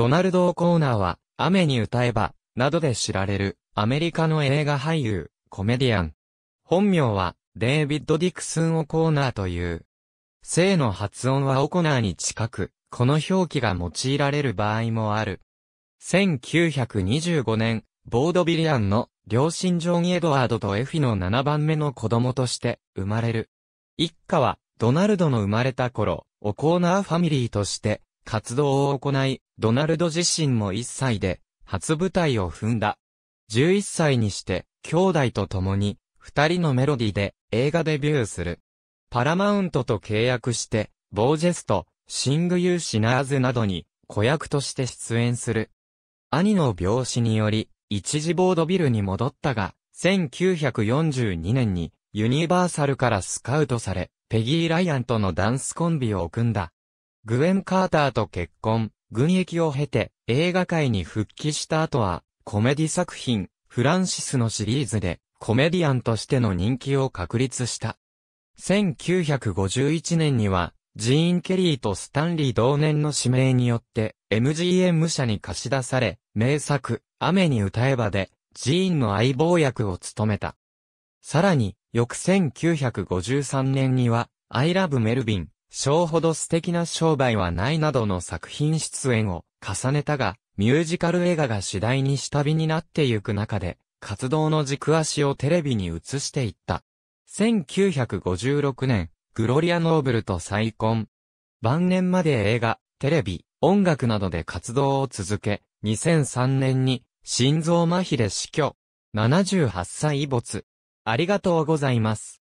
ドナルド・オコーナーは、雨に歌えば、などで知られる、アメリカの映画俳優、コメディアン。本名は、デイビッド・ディクスン・オコーナーという。姓の発音はオコナーに近く、この表記が用いられる場合もある。1925年、ボードビリアンの両親ジョン・エドワードとエフィの7番目の子供として生まれる。一家はドナルドの生まれた頃、オコーナーファミリーとして活動を行い、ドナルド自身も1歳で、初舞台を踏んだ。11歳にして、兄弟と共に、二人のメロディで映画デビューする。パラマウントと契約して、ボージェスト、シング・ユー・シナーズなどに、子役として出演する。兄の病死により、一時ボードビルに戻ったが、1942年に、ユニバーサルからスカウトされ、ペギー・ライアンとのダンスコンビを組んだ。グエン・カーターと結婚、軍役を経て映画界に復帰した後は、コメディ作品、フランシスのシリーズで、コメディアンとしての人気を確立した。1951年には、ジーン・ケリーとスタンリー同年の指名によって、MGM 社に貸し出され、名作、雨に歌えばで、ジーンの相棒役を務めた。さらに、翌1953年には、I Love Melvin、章ほど素敵な商売はないなどの作品出演を重ねたが、ミュージカル映画が次第に下火になってゆく中で、活動の軸足をテレビに移していった。1956年、グロリア・ノーブルと再婚。晩年まで映画、テレビ、音楽などで活動を続け、2003年に心臓麻痺で死去。78歳没。ありがとうございます。